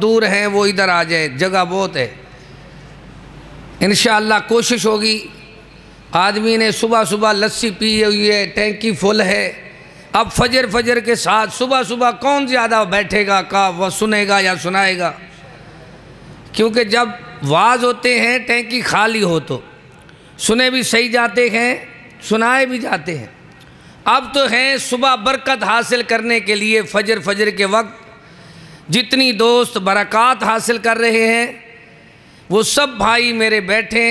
दूर हैं वो इधर आ जाए जगह बहुत है इन कोशिश होगी आदमी ने सुबह सुबह लस्सी पी हुई है टैंकी फुल है अब फजर फजर के साथ सुबह सुबह कौन ज़्यादा बैठेगा का वह सुनेगा या सुनाएगा क्योंकि जब वाज होते हैं टैंकी खाली हो तो सुने भी सही जाते हैं सुनाए भी जाते हैं अब तो हैं सुबह बरकत हासिल करने के लिए फजर फजर के वक्त जितनी दोस्त बरक़ात हासिल कर रहे हैं वो सब भाई मेरे बैठे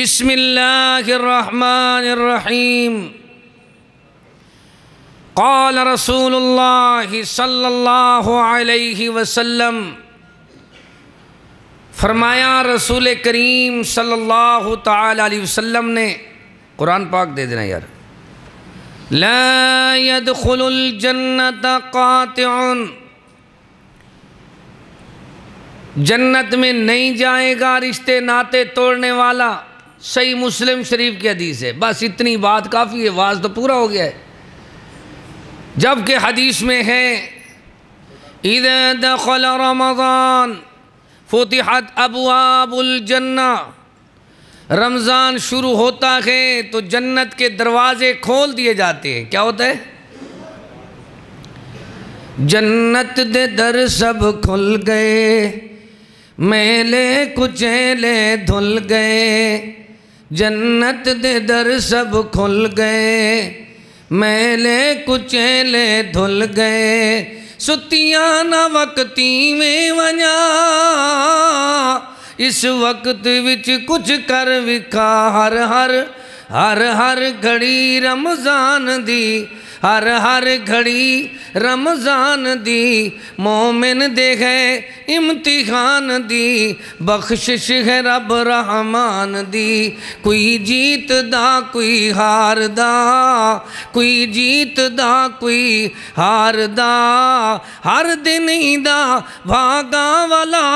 बिसमीम कौल रसूल सल्लल्लाहु वसल्लम फरमाया रसूल करीम सल्लल्लाहु अलैहि वसल्लम ने कुरान पाक दे देना यार ला यदखुल जन्नत कातिउन जन्नत में नहीं जाएगा रिश्ते नाते तोड़ने वाला सही मुस्लिम शरीफ की हदीस है बस इतनी बात काफ़ी है वाज तो पूरा हो गया है जबकि हदीस में है ईद दखल रमज़ान फतहत अबुआबुलजन्ना रमज़ान शुरू होता है तो जन्नत के दरवाज़े खोल दिए जाते हैं क्या होता है जन्नत दे दर सब खुल गए मेले कुचेले धुल गए जन्नत दे दर सब खुल गए मेले कुचेले धुल गए सुतिया न वक्ती में वञा इस वक्त विच कुछ कर विखा हर हर हर हर घड़ी रमज़ान दी हर हर घड़ी रमज़ान दी मोमिन दे है इम्तिहान दी बख्शिश है रब रहमान दी कोई जीत दा कोई हार दा कोई जीत दा कोई हार दा हर दिन दा भागा वाला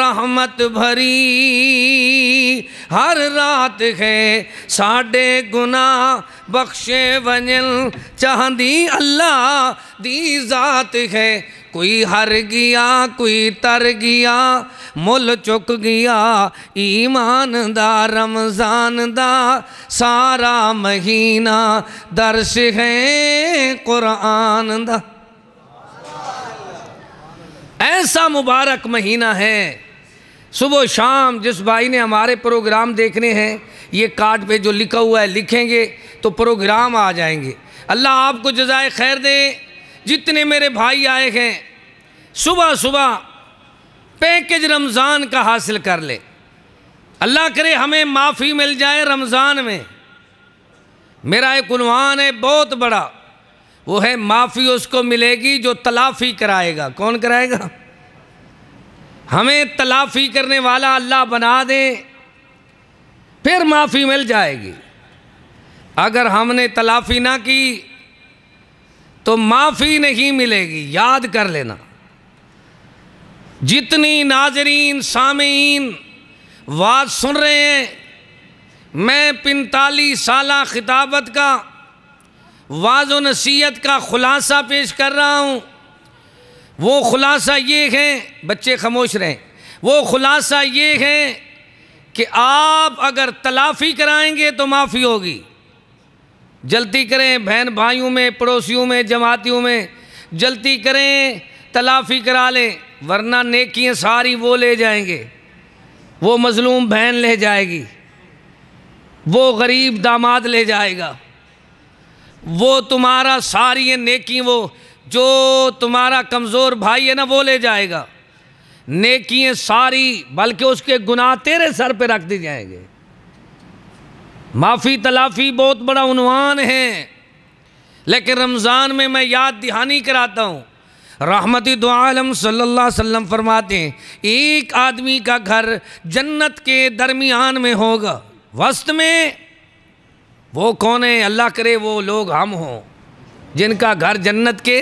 रहमत भरी हर रात है साढ़े गुना बख्शे वञल चाहती अल्लाह दी ज़ात है कोई हर गया कोई तर गया मुल चुक गया ईमान दा रमज़ान दा सारा महीना दर्श है कुरान दा ऐसा मुबारक महीना है सुबह शाम जिस भाई ने हमारे प्रोग्राम देखने हैं ये कार्ड पे जो लिखा हुआ है लिखेंगे तो प्रोग्राम आ जाएंगे अल्लाह आपको जजाय खैर दे जितने मेरे भाई आए हैं सुबह सुबह पैकेज रमज़ान का हासिल कर ले अल्लाह करे हमें माफ़ी मिल जाए रमज़ान में मेरा एक उनवान है बहुत बड़ा वो है माफ़ी उसको मिलेगी जो तलाफ़ी कराएगा कौन कराएगा हमें तलाफ़ी करने वाला अल्लाह बना दें फिर माफ़ी मिल जाएगी अगर हमने तलाफ़ी ना की तो माफ़ी नहीं मिलेगी याद कर लेना जितनी नाजरीन सामीन वाज सुन रहे हैं मैं पैंतालीस साल खिताबत का वाज नसीहत का ख़ुलासा पेश कर रहा हूँ वो खुलासा ये है बच्चे खामोश रहें वो खुलासा ये है कि आप अगर तलाफ़ी कराएंगे तो माफ़ी होगी जलती करें बहन भाइयों में पड़ोसियों में जमातियों में जलती करें तलाफ़ी करा लें वरना नेकियाँ सारी वो ले जाएंगे वो मज़लूम बहन ले जाएगी वो गरीब दामाद ले जाएगा वो तुम्हारा सारी नेकी वो जो तुम्हारा कमज़ोर भाई है ना वो ले जाएगा नेकियाँ सारी बल्कि उसके गुनाह तेरे सर पे रख दी जाएंगे माफ़ी तलाफ़ी बहुत बड़ा उनवान है लेकिन रमज़ान में मैं याद दहानी कराता हूँ रहमती दुआलम सल्ला वसम फरमाते हैं एक आदमी का घर जन्नत के दरमियान में होगा वस्त में वो कौन है अल्लाह करे वो लोग हम हों जिनका घर जन्नत के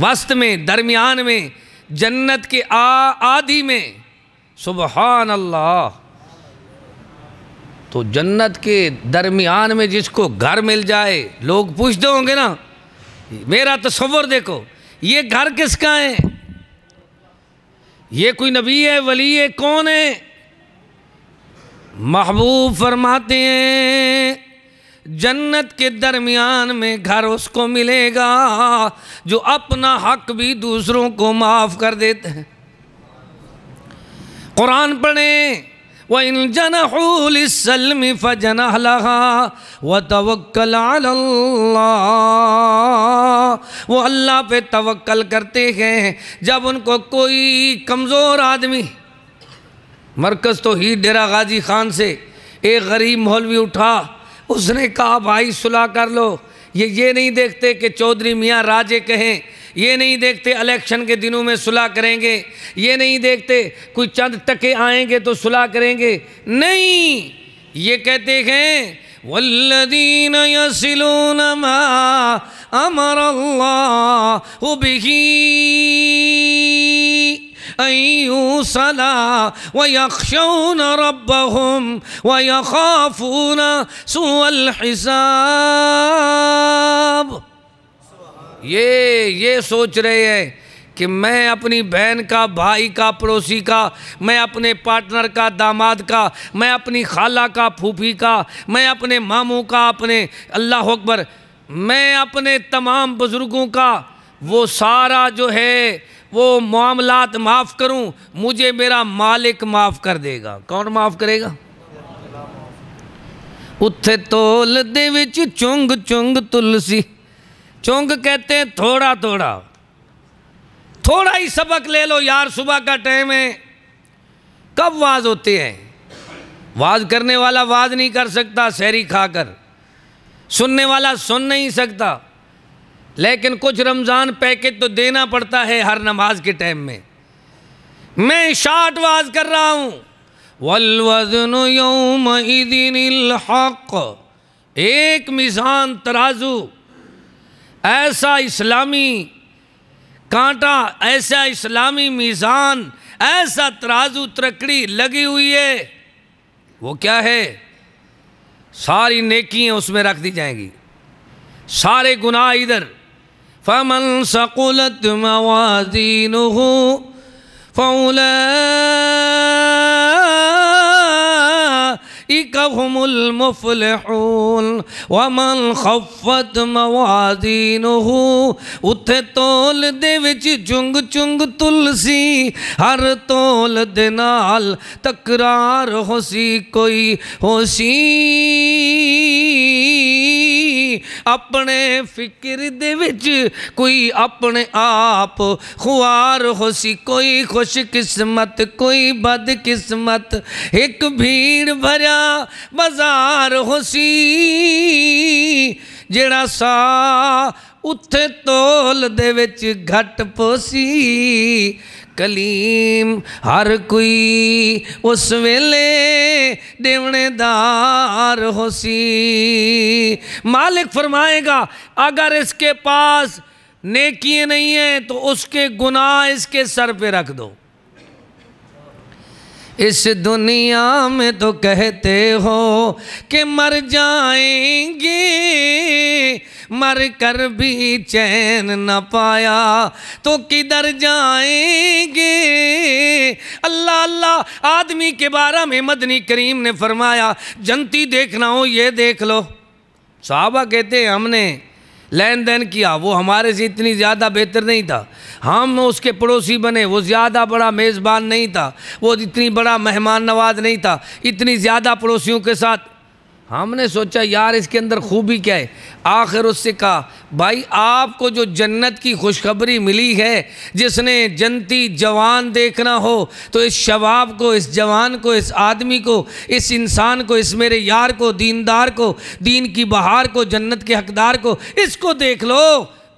वस्त में दरमियान में जन्नत के आ आदि में सुबहान अल्लाह तो जन्नत के दरमियान में जिसको घर मिल जाए लोग पूछते होंगे ना मेरा तस्वर देखो ये घर किसका है ये कोई नबी है वली है कौन है महबूब फरमाते हैं जन्नत के दरमियान में घर उसको मिलेगा जो अपना हक भी दूसरों को माफ़ कर देते हैं कुरान पढ़े व इन जनहसलम फ़जन लहा व तवक्ल वो अल्लाह पे तवक्ल करते हैं जब उनको कोई कमज़ोर आदमी मरकज़ तो ही डेरा गाजी खान से एक गरीब मौलवी उठा उसने कहा भाई सुलह कर लो ये ये नहीं देखते कि चौधरी मियाँ राजे कहें ये नहीं देखते इलेक्शन के दिनों में सुलह करेंगे ये नहीं देखते कोई चंद टके आएंगे तो सुलह करेंगे नहीं ये कहते हैं वल्लदीन यसिलून मा अमर अल्लाह बिही हिसाब ये ये सोच रहे हैं कि मैं अपनी बहन का भाई का पड़ोसी का मैं अपने पार्टनर का दामाद का मैं अपनी खाला का फूफी का मैं अपने मामू का अपने अल्लाह अकबर मैं अपने तमाम बुज़ुर्गों का वो सारा जो है वो मामलात माफ़ करूं मुझे मेरा मालिक माफ़ कर देगा कौन माफ़ करेगा उत्थे तोल दे विच चुंग चुंग तुलसी चुंग कहते हैं थोड़ा थोड़ा थोड़ा ही सबक ले लो यार सुबह का टाइम है कब वाज होते हैं वाज करने वाला वाज नहीं कर सकता शहरी खाकर सुनने वाला सुन नहीं सकता लेकिन कुछ रमज़ान पैकेज तो देना पड़ता है हर नमाज के टाइम में मैं शाट वाज कर रहा हूँ वलवजन यौम हक एक मिज़ान तराजू ऐसा इस्लामी कांटा ऐसा इस्लामी मिज़ान ऐसा तराजू त्रकड़ी लगी हुई है वो क्या है सारी नेकियाँ उसमें रख दी जाएंगी सारे गुनाह इधर فمن ثقلت موازينه فأولئك هم المفلحون ومن خفت موازينه اتھے طول جونغ وچ جنگ جنگ تلسی ہر تكرار دنال تقرار ہو سی کوئی अपने फिक्र दे कोई अपने आप खुआर हो सी कोई खुश किस्मत कोई बद किस्मत एक भीड़ भरा बाजार हो सी जड़ा सा उत्थे तोल दे घट पोसी कलीम हर कोई उस वेले देवनेदार होसी मालिक फरमाएगा अगर इसके पास नेकी नहीं है तो उसके गुनाह इसके सर पे रख दो इस दुनिया में तो कहते हो कि मर जाएंगे मर कर भी चैन न पाया तो किधर जाएंगे अल्लाह अल्लाह आदमी के बारे में मदनी करीम ने फरमाया जनती देखना हो ये देख लो साहबा कहते हैं हमने लेन देन किया वो हमारे से इतनी ज़्यादा बेहतर नहीं था हम उसके पड़ोसी बने वो ज़्यादा बड़ा मेज़बान नहीं था वो इतनी बड़ा मेहमान नवाज नहीं था इतनी ज़्यादा पड़ोसियों के साथ हमने सोचा यार इसके अंदर खूबी क्या है आखिर उससे कहा भाई आपको जो जन्नत की खुशखबरी मिली है जिसने जनती जवान देखना हो तो इस शबाब को इस जवान को इस आदमी को इस इंसान को इस मेरे यार को दीनदार को दीन की बहार को जन्नत के हकदार को इसको देख लो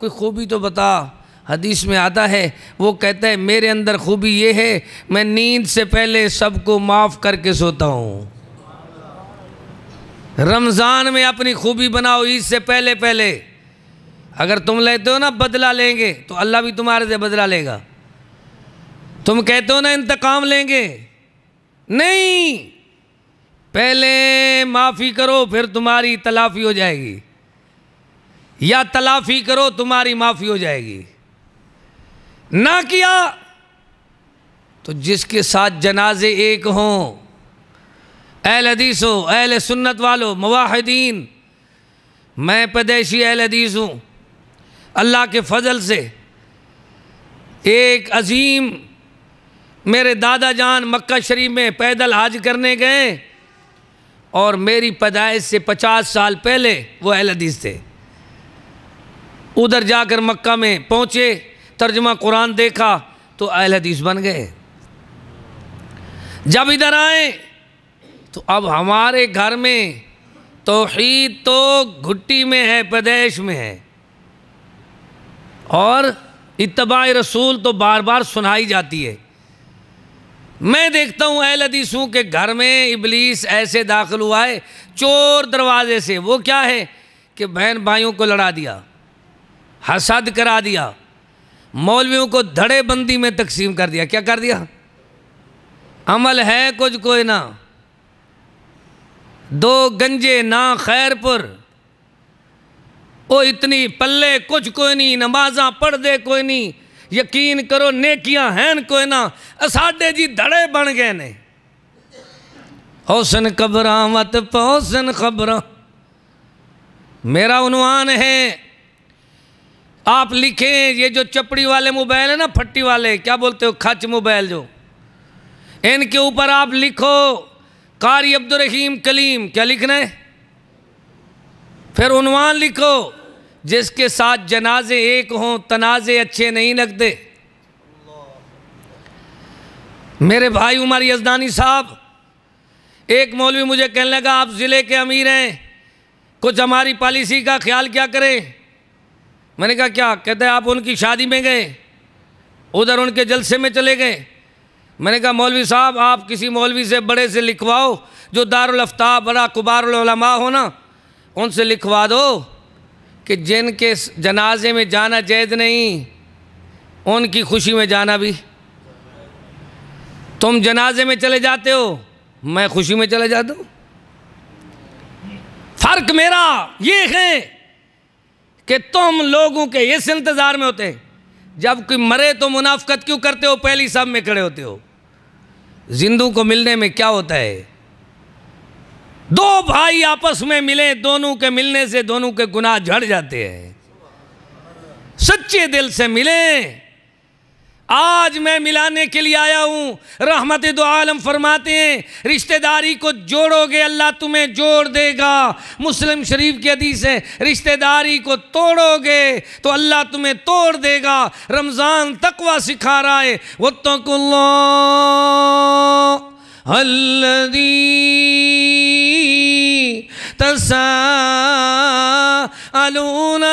कोई खूबी तो बता हदीस में आता है वो कहता है मेरे अंदर खूबी ये है मैं नींद से पहले सबको माफ़ करके सोता हूँ रमज़ान में अपनी खूबी बनाओ ईद से पहले पहले अगर तुम लेते हो ना बदला लेंगे तो अल्लाह भी तुम्हारे से बदला लेगा तुम कहते हो ना इंतकाम लेंगे नहीं पहले माफ़ी करो फिर तुम्हारी तलाफ़ी हो जाएगी या तलाफ़ी करो तुम्हारी माफ़ी हो जाएगी ना किया तो जिसके साथ जनाजे एक हों अहल हदीस हो अहल सुन्नत वालो मवाहदीन मैं पदेशी अहल हदीस हूँ अल्लाह के फजल से एक अजीम मेरे दादा जान मक्का शरीफ में पैदल हाज करने गए और मेरी पैदाइश से पचास साल पहले वो अहल हदीस थे उधर जाकर मक्का में पहुँचे तर्जमा कुरान देखा तो अहल हदीस बन गए जब इधर आए तो अब हमारे घर में तोहीद तो घुट्टी में है प्रदेश में है और इतबा रसूल तो बार बार सुनाई जाती है मैं देखता हूँ अहल हदीसों के घर में इबलीस ऐसे दाखिल हुआ है चोर दरवाजे से वो क्या है कि बहन भाइयों को लड़ा दिया हसद करा दिया मौलवियों को धड़े बंदी में तकसीम कर दिया क्या कर दिया अमल है कुछ कोई ना दो गंजे ना खैरपुर ओ इतनी पल्ले कुछ कोई नहीं नमाजा पढ़ दे कोई नहीं यकीन करो नेकियां हैं कोई ना असाडे जी धड़े बन गए ने हौसन खबर मत पौसन खबर मेरा उन्वान है आप लिखें ये जो चपड़ी वाले मोबाइल है ना फट्टी वाले क्या बोलते हो खच मोबाइल जो इनके ऊपर आप लिखो कारी रहीम कलीम क्या लिखना है फिर उनवान लिखो जिसके साथ जनाजे एक हों तनाज़े अच्छे नहीं लगते मेरे भाई उमर यजदानी साहब एक मौलवी मुझे कहने लगा आप ज़िले के अमीर हैं कुछ हमारी पॉलिसी का ख्याल क्या करें मैंने कहा क्या कहते आप उनकी शादी में गए उधर उनके जलसे में चले गए मैंने कहा मौलवी साहब आप किसी मौलवी से बड़े से लिखवाओ जो दारफ्ताब बड़ा कुबारमा हो ना उनसे लिखवा दो कि जिनके जनाजे में जाना जैद नहीं उनकी खुशी में जाना भी तुम जनाजे में चले जाते हो मैं खुशी में चले जाता हूँ फ़र्क मेरा ये है कि तुम लोगों के इस इंतज़ार में होते हैं जब कोई मरे तो मुनाफ्त क्यों करते हो पहली सब में खड़े होते हो जिंदू को मिलने में क्या होता है दो भाई आपस में मिले दोनों के मिलने से दोनों के गुनाह झड़ जाते हैं सच्चे दिल से मिलें आज मैं मिलाने के लिए आया हूँ रहमत दो आलम फरमाते हैं रिश्तेदारी को जोड़ोगे अल्लाह तुम्हें जोड़ देगा मुस्लिम शरीफ की हदीस है रिश्तेदारी को तोड़ोगे तो अल्लाह तुम्हें तोड़ देगा रमज़ान तकवा सिखा रहा है वो तो कुल्ला तसा तनालून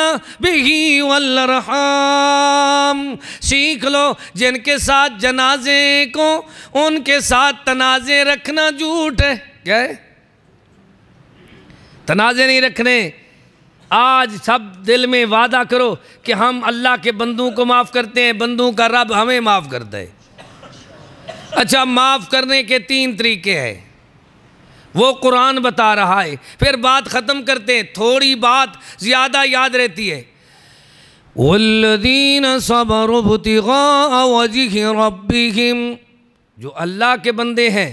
बिही वल्लरहम सीख लो जिनके साथ जनाजे को उनके साथ तनाजे रखना झूठ है क्या तनाजे नहीं रखने आज सब दिल में वादा करो कि हम अल्लाह के बंदों को माफ़ करते हैं बंदों का रब हमें माफ़ करता है अच्छा माफ़ करने के तीन तरीके हैं वो कुरान बता रहा है फिर बात ख़त्म करते हैं थोड़ी बात ज़्यादा याद रहती है वल्लदीन सबरुबतिम जो अल्लाह के बंदे हैं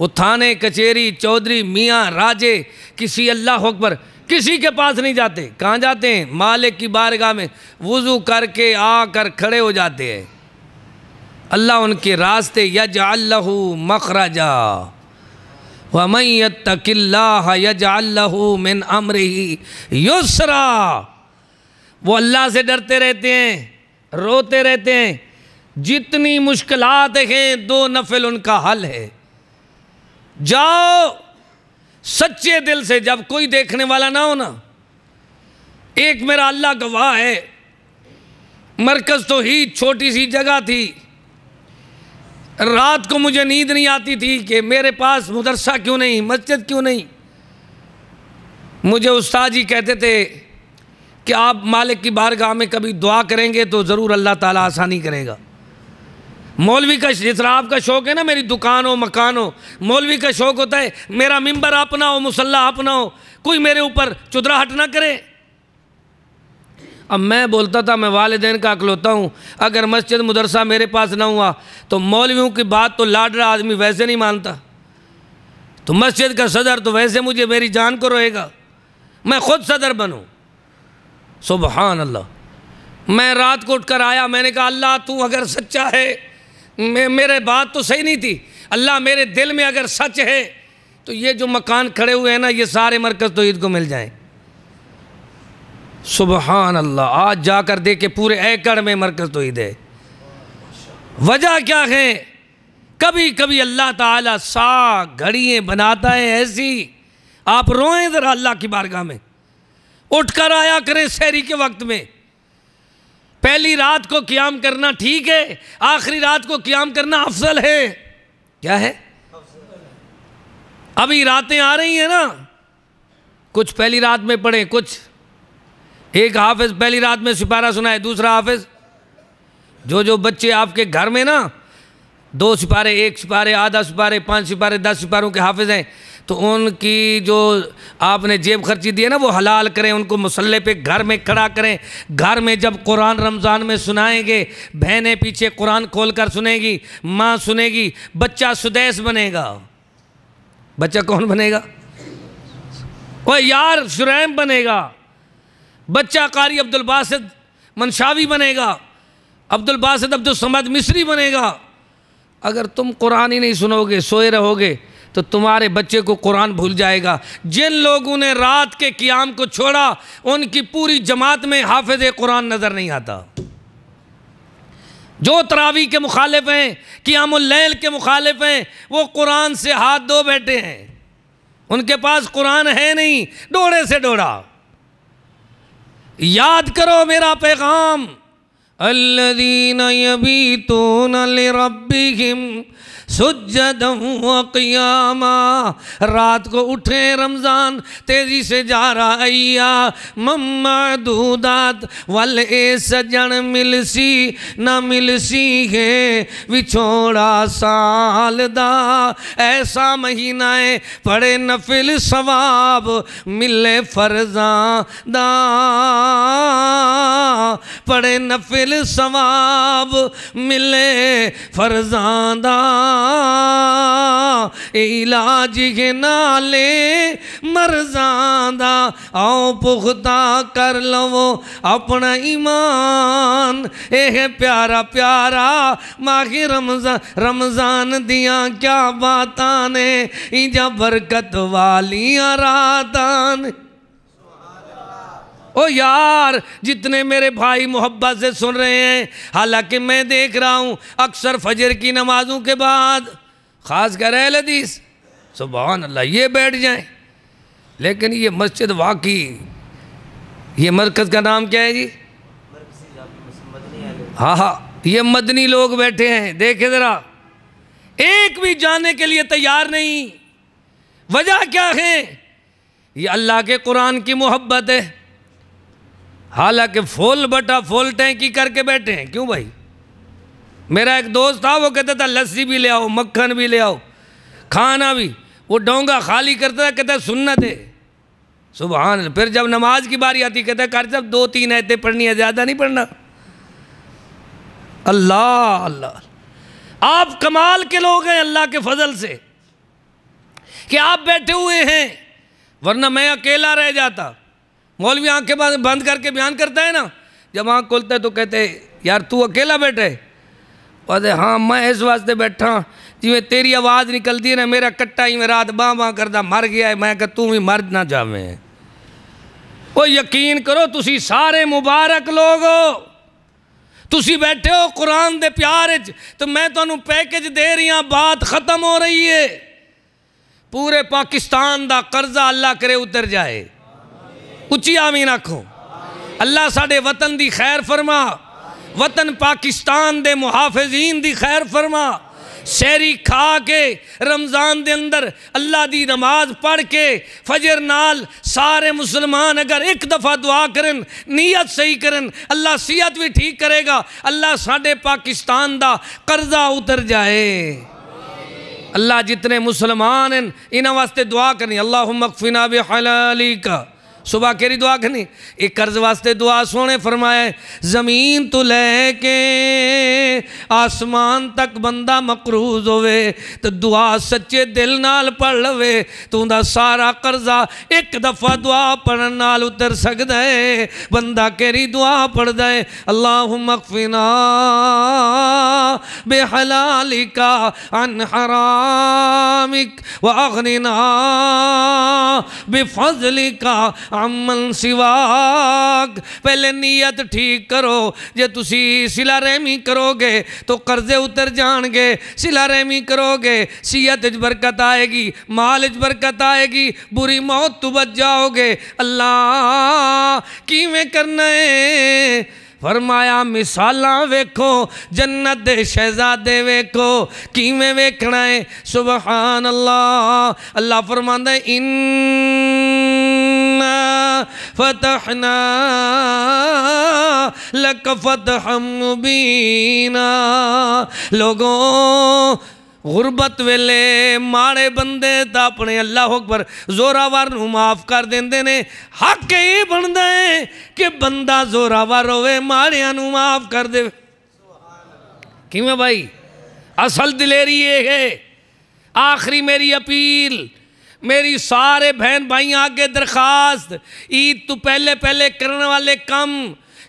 वो थाने कचेरी चौधरी मियाँ राजे किसी अल्लाह अकबर किसी के पास नहीं जाते कहाँ जाते हैं मालिक की बारगाह में वज़ू करके आकर खड़े हो जाते हैं अल्लाह उनके रास्ते यज अल्लाह मखराजा वमैतकिन अमरी युसरा वो अल्लाह से डरते रहते हैं रोते रहते हैं जितनी मुश्किलात हैं दो नफिल उनका हल है जाओ सच्चे दिल से जब कोई देखने वाला ना हो ना एक मेरा अल्लाह गवाह है मरकज़ तो ही छोटी सी जगह थी रात को मुझे नींद नहीं आती थी कि मेरे पास मदरसा क्यों नहीं मस्जिद क्यों नहीं मुझे उस्ताद जी कहते थे कि आप मालिक की बारगाह में कभी दुआ करेंगे तो ज़रूर अल्लाह ताला आसानी करेगा मौलवी का जिस तरह आपका शौक़ है ना मेरी दुकान हो मकान हो मौलवी का शौक़ होता है मेरा मिंबर अपना हो मुसल्ला अपना हो कोई मेरे ऊपर चुदरा हट ना करे अब मैं बोलता था मैं वालदेन का अकलौता हूँ अगर मस्जिद मदरसा मेरे पास ना हुआ तो मौलवियों की बात तो लाडरा आदमी वैसे नहीं मानता तो मस्जिद का सदर तो वैसे मुझे मेरी जान को रोएगा मैं खुद सदर बनूँ सुबह अल्लाह मैं रात को उठकर आया मैंने कहा अल्लाह तू अगर सच्चा है मे, मेरे बात तो सही नहीं थी अल्लाह मेरे दिल में अगर सच है तो ये जो मकान खड़े हुए हैं ना ये सारे मरकज़ तो ईद को मिल जाएँ सुबहान अल्लाह आज जा कर दे के पूरे एकड़ में मरकज़ तो है वजह क्या है कभी कभी अल्लाह ताला सा घड़ियाँ बनाता है ऐसी आप रोएं ज़रा अल्लाह की बारगाह में उठ कर आया करें शहरी के वक्त में पहली रात को क्याम करना ठीक है आखिरी रात को क्याम करना अफजल है क्या है अभी रातें आ रही हैं ना कुछ पहली रात में पढ़ें कुछ एक हाफिज़ पहली रात में सिपारा सुनाए दूसरा हाफिज़ जो जो बच्चे आपके घर में ना दो सिपारे एक सिपारे आधा सिपारे पाँच सिपारे दस सिपारों के हाफिज़ हैं तो उनकी जो आपने जेब खर्ची दी है ना वो हलाल करें उनको मसल्ले पे घर में खड़ा करें घर में जब कुरान रमज़ान में सुनाएंगे बहनें पीछे कुरान खोल कर सुनेगी माँ सुनेगी बच्चा सुदेश बनेगा बच्चा कौन बनेगा वो यार शुरैम बनेगा बच्चा कारी अब्दुल बासित मनशावी बनेगा अब्दुल अब्दुल अब्दुलसमद मिस्री बनेगा अगर तुम कुरान ही नहीं सुनोगे सोए रहोगे तो तुम्हारे बच्चे को कुरान भूल जाएगा जिन लोगों ने रात के क्याम को छोड़ा उनकी पूरी जमात में हाफिज कुरान नज़र नहीं आता जो तरावी के मुखालिफ हैं क्यामल के मुखालिफ हैं वो कुरान से हाथ धो बैठे हैं उनके पास कुरान है नहीं डोड़े से डोड़ा याद करो मेरा पैगाम अल्लदीन यबीतून लिरब्बिहिम सुजदूँ क़ियामा रात को उठे रमज़ान तेज़ी से जा रहा अया मम्मा दूदात वल ए सजन मिलसी न मिलसी है विछोड़ा साल दा ऐसा महीना है पड़े नफिल सवाब मिले फर्जा दा पड़े नफिल सवाब मिले दा इलाज के नाले मरजादा आओ पुख्ता कर लवो अपना ईमान एह प्यारा प्यारा माही रमजान रमजान दिया क्या बात ने इजा बरकत वालिया रातान ओ यार जितने मेरे भाई मोहब्बत से सुन रहे हैं हालांकि मैं देख रहा हूँ अक्सर फजर की नमाज़ों के बाद ख़ास कर अहल सुबह अल्लाह ये बैठ जाएं लेकिन ये मस्जिद वाकई ये मरकज़ का नाम क्या है जी हाँ हाँ ये मदनी लोग बैठे हैं देखे ज़रा एक भी जाने के लिए तैयार नहीं वजह क्या है ये अल्लाह के कुरान की मोहब्बत है हालांकि फुल बटा फुल टैंकी करके बैठे हैं क्यों भाई मेरा एक दोस्त था वो कहता था लस्सी भी ले आओ मक्खन भी ले आओ खाना भी वो डोंगा खाली करता था कहता सुनना दे सुबह फिर जब नमाज की बारी आती कहता कर जब दो तीन आयतें पढ़नी है ज़्यादा नहीं पढ़ना अल्लाह अल्लाह आप कमाल के लोग हैं अल्लाह के फजल से कि आप बैठे हुए हैं वरना मैं अकेला रह जाता मौलवी आँख के बाद बंद करके बयान करता है ना जब आँख खोलता है तो कहते यार तू अकेला बैठे कहते हाँ मैं इस वास्ते बैठा जिमें तेरी आवाज़ निकलती है ना मेरा कट्टा ही में रात बाँ बाँ करता मर गया है मैं कह तू भी मर ना जावे वो यकीन करो ती सारे मुबारक लोग हो बैठे हो कुरान के प्यार तो मैं ਤੇ तो पैकेज दे रही ਰਹੀਆਂ हाँ, बात खत्म हो रही है पूरे पाकिस्तान का कर्जा अल्लाह करे उतर जाए उची आमीन आखो अल्लाह साढ़े वतन की खैर फरमा वतन पाकिस्तान के मुहाफिजीन की खैर फरमा शहरी खा के रमज़ान के अंदर अल्लाह की नमाज पढ़ के फजर नाल सारे मुसलमान अगर एक दफ़ा दुआ करन नीयत सही करन अल्लाह सेहत भी ठीक करेगा अल्लाह साढ़े पाकिस्तान का कर्जा उतर जाए अल्लाह जितने मुसलमान हैं इन्हों वास्ते दुआ करनी अल्लाह मकफिना बलाली का सुबह केरी दुआ खनी एक कर्ज वास्ते दुआ सोने फरमाए जमीन तो लैके आसमान तक बंदा मकरूज होवे तो दुआ सच्चे दिल नाल पढ़ लवे तो उनका सारा कर्जा एक दफ़ा दुआ पढ़ने नाल उतर सकता है बंदा केरी दुआ पढ़द है अल्लाह मकफिना बेहलालिका अनहरामिक हरामिक व अगनिना बेफजलिका અમલ સવાગ પહેલે નિયત ઠીક કરો જે તુસી સિલા રેમી કરોગે તો قرضے ઉતર જાનગે સિલા રેમી કરોગે સિયત જ બરકત આયેગી માલ જ બરકત આયેગી બુરી મોત તબજ્જા હોગે અલ્લાહ કીમે કરના હે ફરમાયા મિસાલા વેખો જન્નત દે શેhzada દે વેખો કીમે વેખના હે સુબહાન અલ્લાહ અલ્લાહ ફરમાંદા ઇન फतहना लक फतह मुबीना लोगों गुरबत वेले माड़े बंदे तो अपने अल्लाह अकबर जोरावर माफ़ कर देंगे ने हक ये बनता है कि बंदा जोरावर होवे माड़िया माफ़ कर दे कि भाई असल दिलेरी ये है आखिरी मेरी अपील मेरी सारे बहन भाई आगे दरखास्त ईद तो पहले पहले करने वाले कम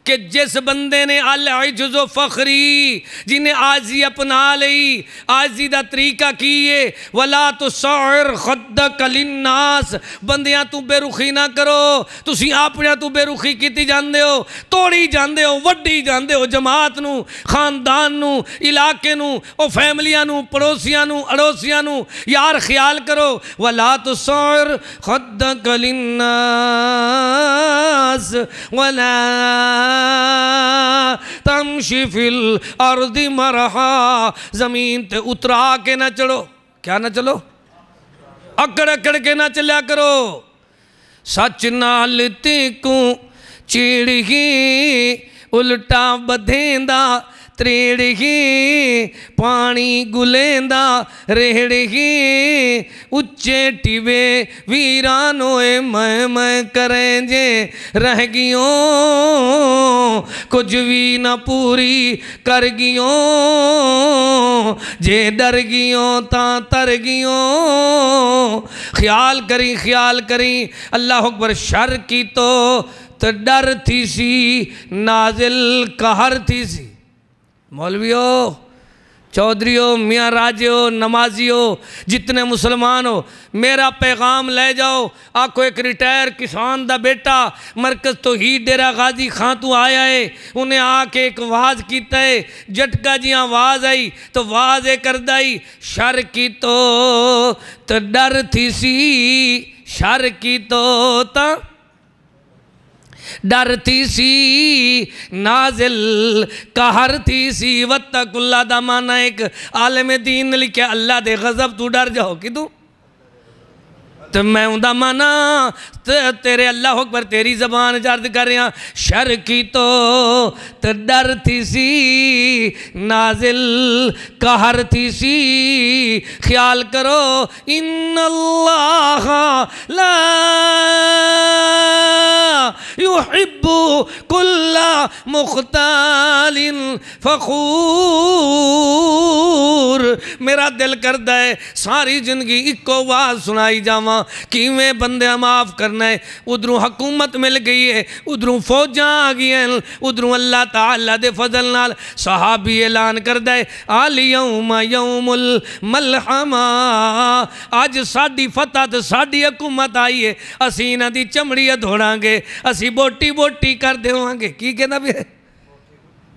कि जिस बंदे ने अल जुजो फ़खरी जिन्हें आजी अपना ली आजी का तरीका की है वला तो सौर खुद कलिनास बंद तू बेरुखी ना करो तुम अपने तू बेरुखी की जाते हो तोड़ी जाते हो वड्डी जाते हो जमात न खानदान इलाके और फैमिलियां पड़ोसिया अड़ोसिया यार ख्याल करो वला तो सौर खुद कलिनास वला तमशी फिल अर्दी मरहा ज़मीन ते उतरा के ना चलो क्या ना चलो अकड़ अकड़ के ना चलिया करो सच नाल चिड़ ही उल्टा बधेंदा त्रेड़ही पानी गुलेंदा ही उच्चे टिवे वीरानोए होए मैं मैं करें जे रह गियो कुछ भी न पूरी कर गियो जे डर गियो ता तर गियो ख्याल करी ख्याल करी अल्लाह अकबर शर की तो तो डर थी सी नाजिल कहर थी सी मौलवियो चौधरी हो मियाँ राजे हो नमाजी हो जितने मुसलमान हो मेरा पैगाम ले जाओ आखो एक रिटायर किसान दा बेटा मरकज तो ही डेरा गाजी खां तू आया है उन्हें आके एक वाज किया है जटका जी आवाज़ आई तो वाज ये कर दाई शर की तो, तो डर थी सी शर की तो ता डरती सी नाजिल कहरती सी वत्तकुल्ला दमाना एक आलम दीन लिखे अल्लाह दे गजब तू डर जाओ कि तू तो मैं उनका माना ते, तेरे अल्लाह अकबर तेरी जबान जर्द कर रहा शर की तो डर थी सी नाजिल कहर थी सी ख्याल करो इन अल्लाह ला कुल्ला मुख्तालिन फखूर मेरा दिल करता है सारी जिंदगी इको आवाज़ सुनाई जावा किवें बंदा माफ़ करना है उधरों हकूमत मिल गई है उधरों फौजा आ गई उधरों अल्लाह तला दे फजल नाल सहाबी ऐलान करता है मलहमा अज सा फतह तो साड़ी हकूमत आई है असी इन्हों की चमड़ी अधोड़ा असी बोटी बोटी कर देवे की कहना भी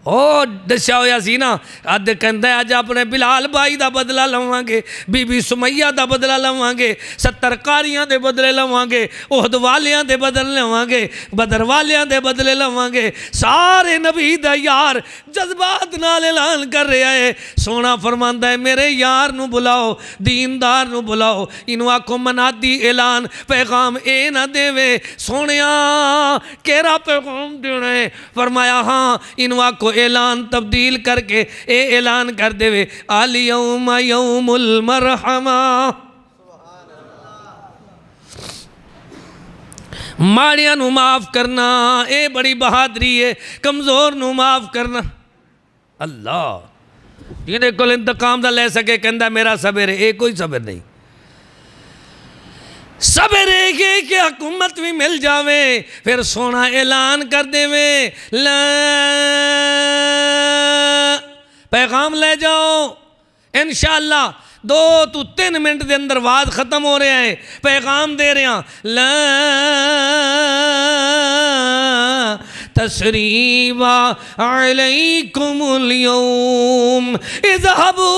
ਉਹ ਦੱਸਿਆ ਹੋਇਆ ਸੀ ਨਾ ਅੱਜ ਕਹਿੰਦਾ ਅੱਜ ਆਪਣੇ ਬਿਲਾਲ ਬਾਈ ਦਾ ਬਦਲਾ ਲਵਾਂਗੇ ਬੀਬੀ ਸੁਮਈਆ ਦਾ ਬਦਲਾ ਲਵਾਂਗੇ 70 ਕਾਰੀਆਂ ਦੇ ਬਦਲੇ ਲਵਾਂਗੇ ਉਹਦ ਵਾਲਿਆਂ ਦੇ ਬਦਲੇ ਲਵਾਂਗੇ ਬਦਰ ਵਾਲਿਆਂ ਦੇ ਬਦਲੇ ਲਵਾਂਗੇ ਸਾਰੇ ਨਬੀ ਦਾ ਯਾਰ ਜਜ਼ਬਾਤ ਨਾਲ ਐਲਾਨ ਕਰ ਰਿਹਾ ਹੈ ਸੋਹਣਾ ਫਰਮਾਂਦਾ ਹੈ ਮੇਰੇ ਯਾਰ ਨੂੰ ਬੁਲਾਓ ਦੀਨਦਾਰ ਨੂੰ ਬੁਲਾਓ ਇਹਨੂੰ ਆਖੋ ਮਨਾਦੀ ਐਲਾਨ ਪੈਗਾਮ ਇਹ ਨਾ ਦੇਵੇ ਸੋਹਣਿਆ ਕਿਹੜਾ ਪੈਗਾਮ ਦੇਣਾ ਹੈ ਫਰਮਾਇਆ ਹਾਂ ਇਹਨੂੰ ਆਖੋ ऐलान तब्दील करके ये ऐलान कर देवे आलियम यौमुल मरहमा माड़िया माफ़ करना ये बड़ी बहादरी है कमज़ोर माफ़ करना अल्लाह जिन्हें को इंतकाम का ले सके कहता मेरा सबर है ये कोई सबर नहीं सब रेगे के हकूमत भी मिल जावे फिर सोना ऐलान कर देवे पैगाम ले जाओ इन दो तू तीन मिनट के अंदर वाद ख़त्म हो रहा है पैगाम दे रहे हैं ल तशरीबा अलैकुमुलयौम इजहबू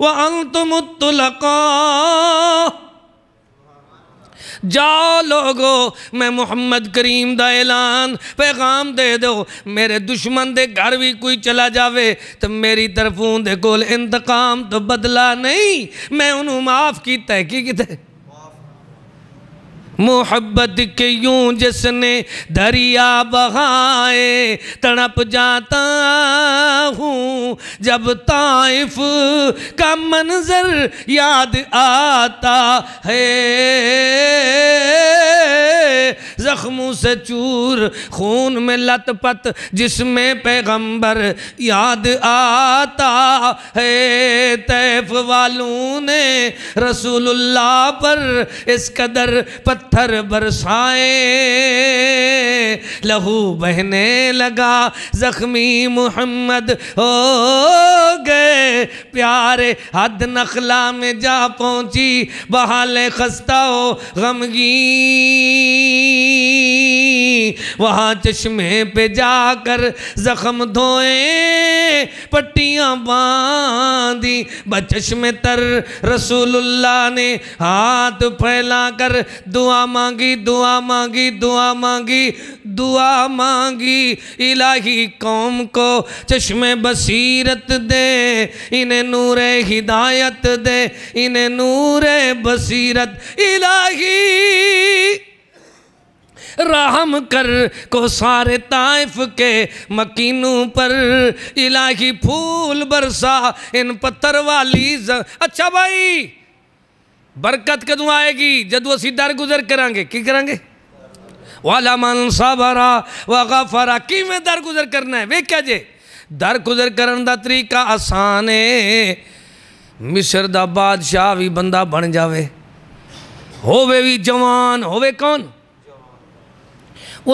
व अंतुमुत्तलका जाओ लोगो मैं मुहम्मद करीम का ऐलान पैगाम दे दो मेरे दुश्मन के घर भी कोई चला जाए तो मेरी तरफों को कोल इंतकाम तो बदला नहीं मैं उन्होंने माफ़ किया कि कितने मोहब्बत के यूं जिसने दरिया बहाए तड़प जाता हूँ जब ताइफ का मंजर याद आता है जख्मों से चूर खून में लतपत जिसमें पैगंबर याद आता है तैफ वालों ने रसूलुल्लाह पर इस कदर पत पत्थर बरसाए लहू बहने लगा जख्मी मोहम्मद हो गए प्यारे हद नखला में जा पहुंची बहाल खस्ता हो गमगी वहां चश्मे पे जाकर जख्म धोए पट्टियां बांधी बचश्मे तर रसूलुल्लाह ने हाथ फैला कर दुआ दुआ मांगी दुआ मांगी दुआ मांगी दुआ मांगी इलाही कौम को चश्मे बसीरत दे इन्हें नूर हिदायत दे इन्हें नूर बसीरत इलाही रहम कर को सारे ताइफ के मकीनों पर इलाही फूल बरसा इन पत्थर वाली ज... अच्छा भाई बरकत कदों आएगी जब असी दर गुजर करा की करा वाला मन साबरा वागा फरा कि दर गुजर करना है वेख्या जे दर गुजर करने का तरीका आसान है मिस्र का बादशाह भी बंदा बन जाए होवे भी जवान होवे कौन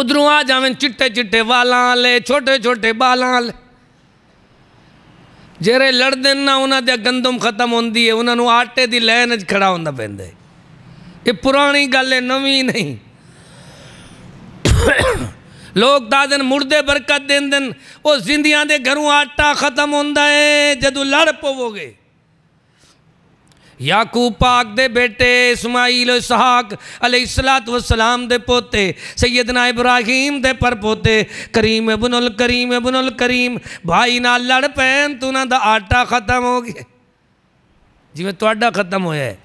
उधरों आ जावे चिट्टे चिट्टे वाले छोटे छोटे बाला ਜਿਹੜੇ ਲੜਦੇ ਨਾ ਉਹਨਾਂ ਦੇ ਗੰਦਮ ਖਤਮ ਹੁੰਦੀ ਹੈ ਉਹਨਾਂ ਨੂੰ ਆਟੇ ਦੀ ਲੈਣ 'ਚ ਖੜਾ ਹੁੰਦਾ ਪੈਂਦਾ ਇਹ ਪੁਰਾਣੀ ਗੱਲ ਹੈ ਨਵੀਂ ਨਹੀਂ ਲੋਕ ਦਾ ਦਿਨ ਮੁਰਦੇ ਬਰਕਤ ਦਿਨ ਦਿਨ ਉਹ ਜ਼ਿੰਦਿਆਂ ਦੇ ਘਰੋਂ ਆਟਾ ਖਤਮ ਹੁੰਦਾ ਹੈ ਜਦੋਂ ਲੜ ਪਵੋਗੇ याकूब पाक दे बेटे इस्माइल इसहाक अलैहिस्सलात सलाम दे पोते सैयदना इब्राहिम दे पोते करीम बुनुल करीम बुनुल करीम भाई ना लड़ पैन तूना दा आटा खत्म हो गया जिमें खत्म होया है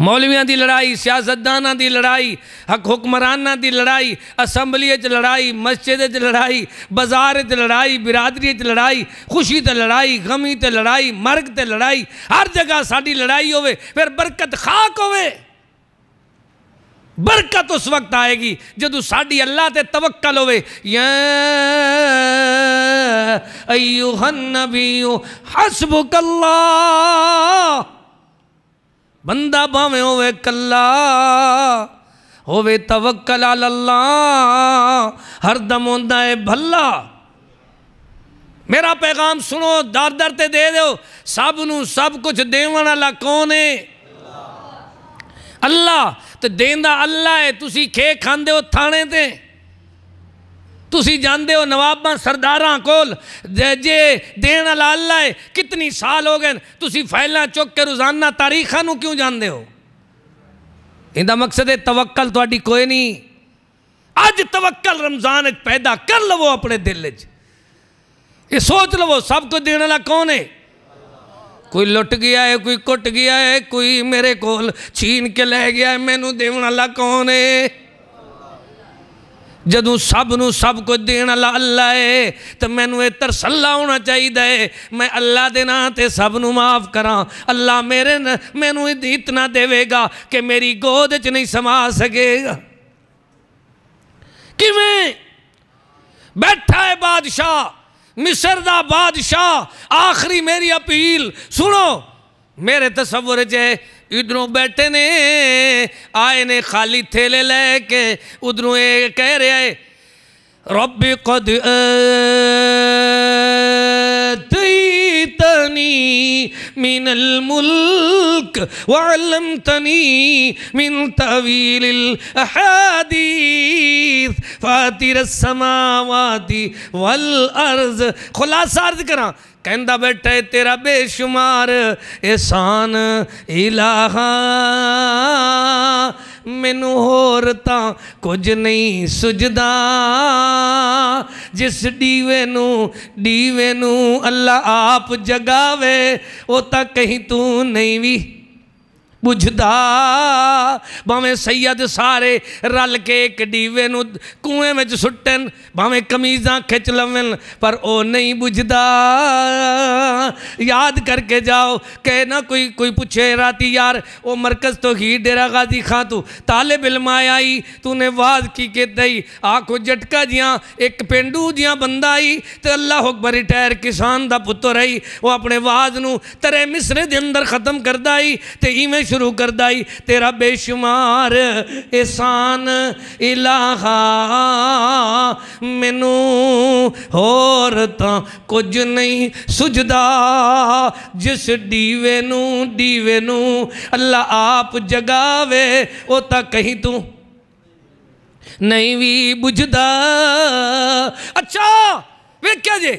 मौलविया की लड़ाई सियासतदान की लड़ाई हक हुक्मराना की लड़ाई असेंबली लड़ाई मस्जिद लड़ाई बाजार लड़ाई बिरादरी लड़ाई खुशी तो लड़ाई गमी तो लड़ाई मर्ग त लड़ाई हर जगह साड़ी लड़ाई हो फिर बरकत खाक हो बरकत उस वक्त आएगी जदू साड़ी अल्लाह ते तवक्कल होवे अयुहन नबी बंदा भावे होवे कला होवे तवक्कल अल्ला हरदम होंदा है भला मेरा पैगाम सुनो दर दर ते दे दो सब न सब कुछ देवन वाला कौन है अल्लाह तो देंदा अल्लाह है तुसी खे खांदे हो थाने ते ਤੁਸੀਂ ਜਾਣਦੇ ਹੋ ਨਵਾਬਾਂ ਸਰਦਾਰਾਂ ਕੋਲ ਜੇ ਦੇਣ ਵਾਲਾ ਅੱਲਾ ਹੈ ਕਿੰਨੀ ਸਾਲ ਹੋ ਗਏ ਤੁਸੀਂ ਫਾਈਲਾਂ ਚੁੱਕ ਕੇ ਰੋਜ਼ਾਨਾ ਤਾਰੀਖਾਂ ਨੂੰ ਕਿਉਂ ਜਾਣਦੇ ਹੋ ਇਹਦਾ ਮਕਸਦ ਹੈ ਤਵੱਕਲ ਤੁਹਾਡੀ ਕੋਈ ਨਹੀਂ ਅੱਜ ਤਵੱਕਲ ਰਮਜ਼ਾਨ ਵਿੱਚ ਪੈਦਾ ਕਰ ਲਵੋ ਆਪਣੇ ਦਿਲ ਵਿੱਚ ਇਹ ਸੋਚ ਲਵੋ ਸਭ ਕੁਝ ਦੇਣ ਵਾਲਾ ਕੌਣ ਹੈ ਕੋਈ ਲੁੱਟ ਗਿਆ ਹੈ ਕੋਈ ਕੁੱਟ ਗਿਆ ਹੈ ਕੋਈ ਮੇਰੇ ਕੋਲ ਛੀਨ ਕੇ ਲੈ ਗਿਆ ਹੈ ਮੈਨੂੰ ਦੇਣ ਵਾਲਾ ਕੌਣ ਹੈ जदू सब न सब कुछ देने वाला अल्लाह है तो मैनू ये तरसला होना चाहिए मैं अल्लाह के ना तो सब न माफ़ करा अल्लाह मेरे न मैनू इतना देगा कि मेरी गोद च नहीं समा सकेगा किमें बैठा है बादशाह मिस्र का बादशाह आखिरी मेरी अपील सुनो मेरे तस्वुर च इधरों बैठे ने आए ने खाली थेले लैके उधरों ये कह रहा है रबी कद तनी मिनल मुल्क तनी मिन तवील फातिर वल अर्ज खुलासा अर्ज करा ਕਹਿੰਦਾ ਬੈਠੇ ਤੇਰਾ ਬੇਸ਼ੁਮਾਰ ਇਹਸਾਨ ਇਲਾਹਾ ਮੈਨੂੰ ਹੋਰ ਤਾਂ ਕੁਝ ਨਹੀਂ ਸੁਜਦਾ ਜਿਸ ਦੀਵੇ ਨੂੰ ਦੀਵੇ ਨੂੰ ਅੱਲਾ ਆਪ ਜਗਾਵੇ ਉਹ ਤਾਂ ਕਹੀਂ ਤੂੰ ਨਹੀਂ ਵੀ बुझदा भावें सैयद सारे रल के एक डीवे ਨੂੰ ਕੂਏ में सुटन भावें कमीजा खिंच लवन पर ਉਹ ਨਹੀਂ ਬੁਝਦਾ ਯਾਦ ਕਰਕੇ ਜਾਓ ਕਹੇ कोई कोई ਕੋਈ ਪੁੱਛੇ यार वो मरकज तो ही डेरा गाजी खां तू बिल इल्म आई तूने वाज की के दई आखो झटका जिया एक पेंडू जिया बंदा आई तो अल्लाह अकबर रिटायर किसान का पुत्र आई वो अपने वाज न तरे मिसरे के अंदर खत्म करता आई तो इवें शुरू कर दाई तेरा बेशुमार एहसान इलाहा मैनू होर कुछ नहीं सुझदा जिस डीवे नू डीवे नू अल्लाह आप जगावे ओ ता कहीं तू नहीं भी बुझदा अच्छा वेख्या क्या जे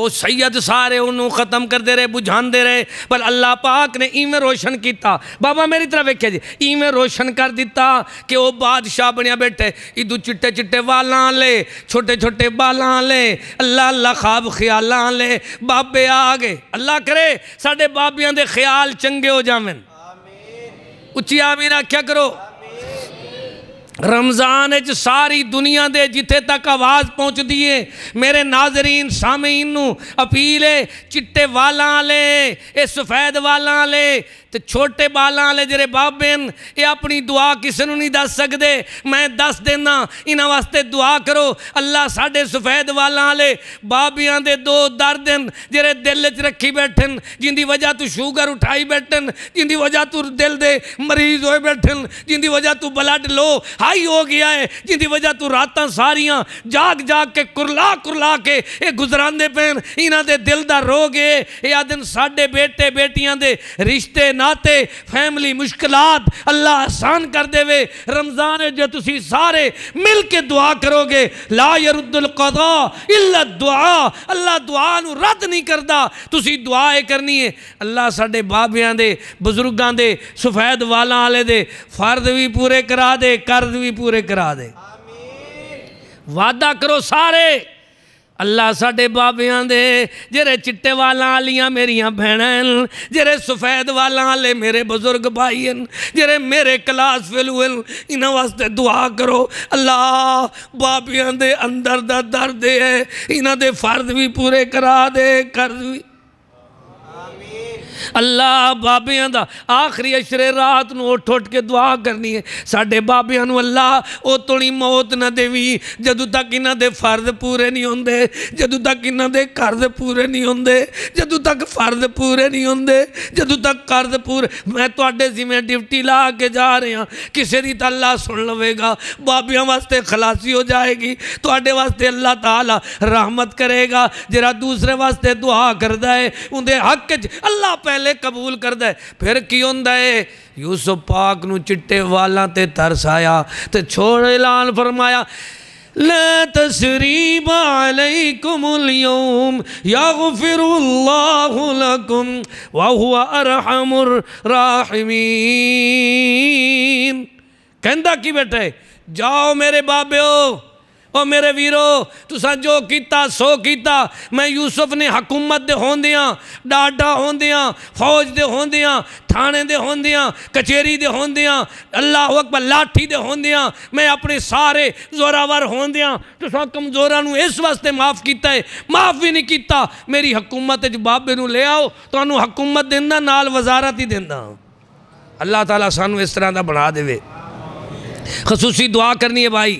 ਉਹ ਸੈਦ ਸਾਰੇ ਉਹਨੂੰ ਖਤਮ ਕਰਦੇ ਰਹੇ ਬੁਝਾਉਂਦੇ ਰਹੇ ਪਰ ਅੱਲਾਹ ਪਾਕ ਨੇ ਇਵੇਂ ਰੋਸ਼ਨ ਕੀਤਾ ਬਾਬਾ ਮੇਰੀ ਤਰ੍ਹਾਂ ਵੇਖਿਆ ਜੀ ਇਵੇਂ ਰੋਸ਼ਨ ਕਰ ਦਿੱਤਾ ਕਿ ਉਹ ਬਾਦਸ਼ਾਹ ਬਣਿਆ ਬੈਠੇ ਇਦੂ ਚਿੱਟੇ ਚਿੱਟੇ ਵਾਲਾਂ ਲੈ ਛੋਟੇ ਛੋਟੇ ਬਾਲਾਂ ਲੈ ਅੱਲਾ ਅੱਲਾ ਖਾਬ ਖਿਆਲਾਂ ਲੈ ਬਾਬੇ ਆ ਗਏ ਅੱਲਾ ਕਰੇ ਸਾਡੇ ਬਾਬਿਆਂ ਦੇ ਖਿਆਲ ਚੰਗੇ ਹੋ ਜਾਵਣ ਆਮੀਨ ਉੱਚੀ ਆਮੀਨ ਆਖਿਆ ਕਰੋ रमज़ान सारी दुनिया के जिथे तक आवाज़ पहुँचती है मेरे नाजरीन सामीन अपील है चिट्टे वाल आले ये सफेद वाल आले तो छोटे बाल आले जेरे बाबे ये अपनी दुआ किसी नहीं दस सकते मैं दस देना इन्होंने वास्ते दुआ करो अल्लाह साढ़े सफेद वाल आले बाबिया के दो दर्द हैं जेरे दिल च रखी बैठे जिंदी वजह तू शूगर उठाई बैठे जिंकी वजह तू दिल के मरीज होए बैठे जिंदी वजह तू ब्लड लो स्थाई हो गया है जिंकी वजह तू रात सारिया जाग जाग के कुरला कुरला के ये गुजराते पेन इन्होंने दिल का रोग ए आदन साडे बेटे बेटिया के रिश्ते नाते फैमिली मुश्किल अल्लाह आसान कर दे रमजान जो तुम सारे मिल के दुआ करोगे ला यरुद्दुल कदा इला दुआ अल्लाह दुआ रद्द नहीं करता दुआ ये करनी है अल्लाह साढ़े बाबिया के बजुर्गों के सफेद वाले दे फर्द भी पूरे करा दे कर्ज भी पूरे करा दे वादा करो सारे अल्लाह साढ़े बाबिया दे जेरे चिट्टे वालों आलियाँ मेरिया भैन जेरे सफेद वाला आले मेरे बुजुर्ग भाई हैं जेरे मेरे कलास फेलू हैं इन्हों वास्ते दुआ करो अल्लाह बाबिया दे अंदर दर्द है इन्हों फर्द भी पूरे करा दे कर्ज भी अल्लाह बाबिया का आखिरी अशरे रात को उठ उठ के दुआ करनी है साढ़े बाबियान अल्लाह वो तो मौत न दे जदों तक के फर्ज पूरे नहीं होंगे जदों तक इन्हे कर्ज पूरे नहीं होंगे जदों तक फर्ज पूरे नहीं होंगे जदों तक कर्ज पूरे मैं थोड़े जिम्मे ड्यूटी ला के जा रहा किसी की तो अल्लाह सुन लवेगा बाबिया वास्ते खलासी हो जाएगी थोड़े तो वास्ते अल्लाह तला रहमत करेगा जरा दूसरे वास्ते दुआ करता है उनके हक च अल्लाह पै पहले कबूल कर दे फिर की होंदा है यूसुफ पाक नु चिट्टे वालों ते तरस आया तो छोड़ ऐलान फरमाया ला तसरीब अलैकुमुल यौम अरहमुर की जाओ मेरे बाबे ਉਹ ਮੇਰੇ ਵੀਰੋ ਤੁਸੀਂ ਜੋ ਕੀਤਾ ਸੋ ਕੀਤਾ ਮੈਂ ਯੂਸਫ ਨੇ ਹਕੂਮਤ ਦੇ ਹੁੰਦਿਆਂ ਡਾਡਾ ਹੁੰਦਿਆਂ ਫੌਜ ਦੇ ਹੁੰਦਿਆਂ ਥਾਣੇ ਦੇ ਹੁੰਦਿਆਂ ਕਚੇਰੀ ਦੇ ਹੁੰਦਿਆਂ ਅੱਲਾਹੁ ਅਕਬਰ ਲਾਠੀ ਦੇ ਹੁੰਦਿਆਂ ਮੈਂ ਆਪਣੇ ਸਾਰੇ ਜ਼ੋਰਾਵਰ ਹੁੰਦਿਆਂ ਤੁਸੀਂ ਕਮਜ਼ੋਰਾਂ ਨੂੰ ਇਸ ਵਾਸਤੇ ਮਾਫ ਕੀਤਾ ਹੈ ਮਾਫ ਵੀ ਨਹੀਂ ਕੀਤਾ ਮੇਰੀ ਹਕੂਮਤ ਵਿੱਚ ਬਾਬੇ ਨੂੰ ਲੈ ਆਓ ਤੁਹਾਨੂੰ ਹਕੂਮਤ ਦਿੰਦਾ ਨਾਲ ਵਜ਼ਾਰਤ ਹੀ ਦਿੰਦਾ अल्लाह ताला सानू इस तरह का बना देवे खसूसी दुआ करनी है भाई